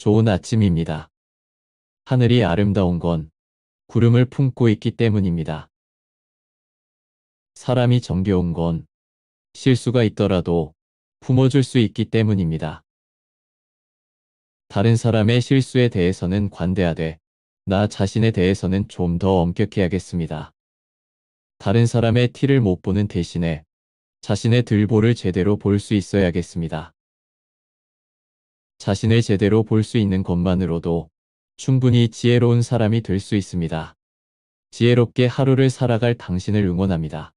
좋은 아침입니다. 하늘이 아름다운 건 구름을 품고 있기 때문입니다. 사람이 정겨운 건 실수가 있더라도 품어줄 수 있기 때문입니다. 다른 사람의 실수에 대해서는 관대하되 나 자신에 대해서는 좀 더 엄격해야겠습니다. 다른 사람의 티를 못 보는 대신에 자신의 들보를 제대로 볼 수 있어야겠습니다. 자신을 제대로 볼 수 있는 것만으로도 충분히 지혜로운 사람이 될 수 있습니다. 지혜롭게 하루를 살아갈 당신을 응원합니다.